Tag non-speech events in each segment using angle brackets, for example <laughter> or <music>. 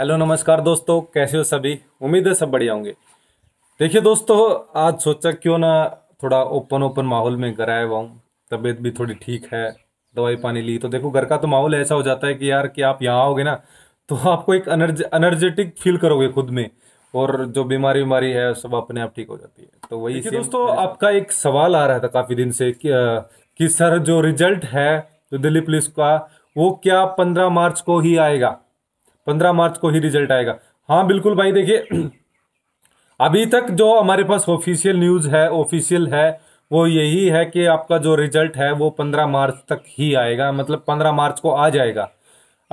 hello नमस्कार दोस्तों कैसे हो सभी उम्मीद है सब बढ़िया होंगे देखिए दोस्तों आज सोचा क्यों ना थोड़ा ओपन ओपन माहौल में घर आया हुआ हूँ तबीयत भी थोड़ी ठीक है दवाई पानी ली तो देखो घर का तो माहौल ऐसा हो जाता है कि यार कि आप यहाँ आओगे ना तो आपको एक अनर्ज अनर्जेटिक फील करोगे खुद में और जो बीमारी बीमारी है सब अपने आप ठीक हो जाती है तो वही दोस्तों आपका एक सवाल आ रहा था काफ़ी दिन से कि, कि सर जो रिजल्ट है जो दिल्ली पुलिस का वो क्या पंद्रह मार्च को ही आएगा पंद्रह मार्च को ही रिजल्ट आएगा हाँ बिल्कुल भाई देखिए <clears throat> अभी तक जो हमारे पास ऑफिशियल न्यूज़ है ऑफिशियल है वो यही है कि आपका जो रिजल्ट है वो पंद्रह मार्च तक ही आएगा मतलब पंद्रह मार्च को आ जाएगा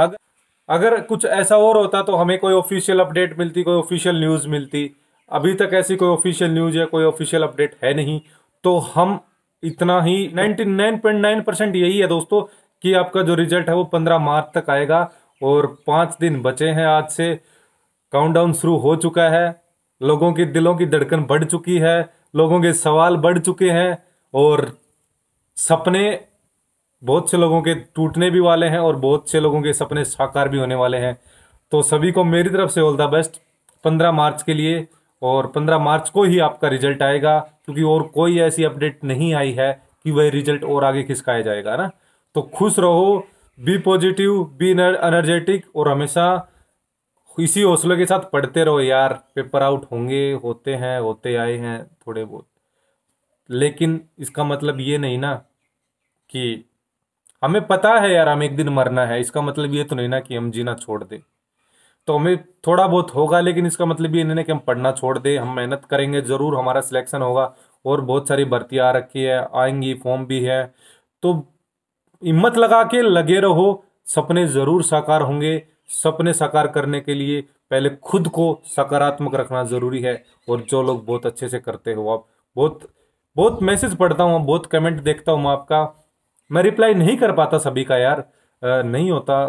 अगर अगर कुछ ऐसा और होता तो हमें कोई ऑफिशियल अपडेट मिलती कोई ऑफिशियल न्यूज़ मिलती अभी तक ऐसी कोई ऑफिशियल न्यूज़ या कोई ऑफिशियल अपडेट है नहीं तो हम इतना ही ninety nine point nine percent यही है दोस्तों कि आपका जो रिजल्ट है वो पंद्रह मार्च तक आएगा और पाँच दिन बचे हैं आज से काउंटडाउन शुरू हो चुका है लोगों के दिलों की धड़कन बढ़ चुकी है लोगों के सवाल बढ़ चुके हैं और सपने बहुत से लोगों के टूटने भी वाले हैं और बहुत से लोगों के सपने साकार भी होने वाले हैं तो सभी को मेरी तरफ से ऑल द बेस्ट पंद्रह मार्च के लिए और पंद्रह मार्च को ही आपका रिजल्ट आएगा क्योंकि और कोई ऐसी अपडेट नहीं आई है कि वह रिजल्ट और आगे खिसकाया जाएगा ना तो खुश रहो बी पॉजिटिव बी एनर्जेटिक और हमेशा इसी हौसले के साथ पढ़ते रहो यार पेपर आउट होंगे होते हैं होते आए हैं थोड़े बहुत लेकिन इसका मतलब ये नहीं ना कि हमें पता है यार हमें एक दिन मरना है इसका मतलब ये तो नहीं ना कि हम जीना छोड़ दें तो हमें थोड़ा बहुत होगा लेकिन इसका मतलब ये नहीं ना कि हम पढ़ना छोड़ दें हम मेहनत करेंगे ज़रूर हमारा सिलेक्शन होगा और बहुत सारी भर्तियाँ आ रखी है आएंगी फॉर्म भी है तो हिम्मत लगा के लगे रहो सपने ज़रूर साकार होंगे सपने साकार करने के लिए पहले खुद को सकारात्मक रखना ज़रूरी है और जो लोग बहुत अच्छे से करते हो आप बहुत बहुत मैसेज पढ़ता हूँ बहुत कमेंट देखता हूँ आपका मैं रिप्लाई नहीं कर पाता सभी का यार नहीं होता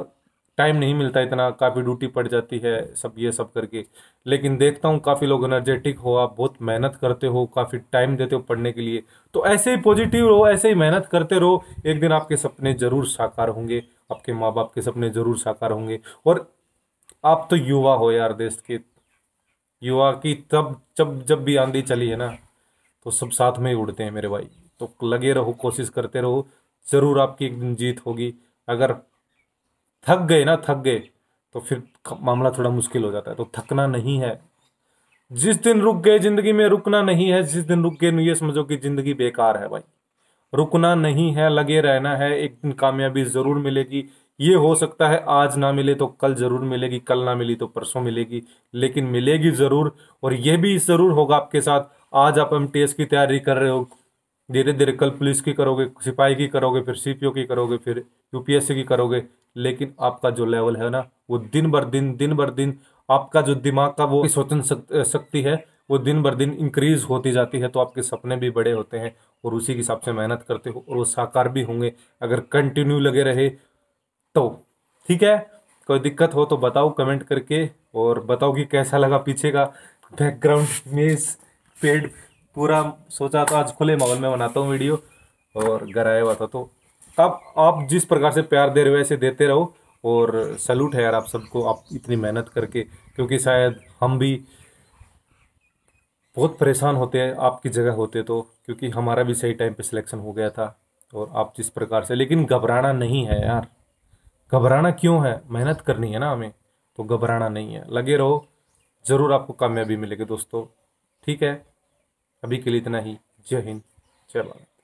टाइम नहीं मिलता इतना काफ़ी ड्यूटी पड़ जाती है सब ये सब करके लेकिन देखता हूँ काफ़ी लोग एनर्जेटिक हो आप बहुत मेहनत करते हो काफ़ी टाइम देते हो पढ़ने के लिए तो ऐसे ही पॉजिटिव रहो ऐसे ही मेहनत करते रहो एक दिन आपके सपने ज़रूर साकार होंगे आपके माँ बाप के सपने ज़रूर साकार होंगे और आप तो युवा हो यार देश के युवा की तब जब जब भी आंधी चली है ना तो सब साथ में ही उड़ते हैं मेरे भाई तो लगे रहो कोशिश करते रहो ज़रूर आपकी एक दिन जीत होगी अगर थक गए ना थक गए तो फिर मामला थोड़ा मुश्किल हो जाता है तो थकना नहीं है जिस दिन रुक गए जिंदगी में रुकना नहीं है जिस दिन रुक गए तो ये समझो कि जिंदगी बेकार है भाई रुकना नहीं है लगे रहना है एक दिन कामयाबी जरूर मिलेगी ये हो सकता है आज ना मिले तो कल जरूर मिलेगी कल ना मिली तो परसों मिलेगी लेकिन मिलेगी जरूर और यह भी जरूर होगा आपके साथ आज आप एम की तैयारी कर रहे हो धीरे धीरे कल पुलिस की करोगे सिपाही की करोगे फिर सी की करोगे फिर यूपीएससी की करोगे लेकिन आपका जो लेवल है ना वो दिन भर दिन दिन भर दिन आपका जो दिमाग का वो सोचन शक्ति है वो दिन भर दिन इंक्रीज होती जाती है तो आपके सपने भी बड़े होते हैं और उसी के हिसाब से मेहनत करते हो और वो साकार भी होंगे अगर कंटिन्यू लगे रहे तो ठीक है कोई दिक्कत हो तो बताओ कमेंट करके और बताओ कि कैसा लगा पीछे का बैकग्राउंड मेज पेड़ पूरा सोचा तो आज खुले माहौल में बनाता हूँ वीडियो और घर आया हुआ था तो अब आप जिस प्रकार से प्यार दे रहे हो ऐसे देते रहो और सैल्यूट है यार आप सबको आप इतनी मेहनत करके क्योंकि शायद हम भी बहुत परेशान होते हैं आपकी जगह होते तो क्योंकि हमारा भी सही टाइम पे सिलेक्शन हो गया था और आप जिस प्रकार से लेकिन घबराना नहीं है यार घबराना क्यों है मेहनत करनी है ना हमें तो घबराना नहीं है लगे रहो ज़रूर आपको कामयाबी मिलेगी दोस्तों ठीक है अभी के लिए इतना ही जय हिंद जय भारत